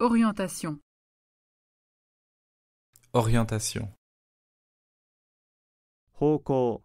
orientation orientation 方向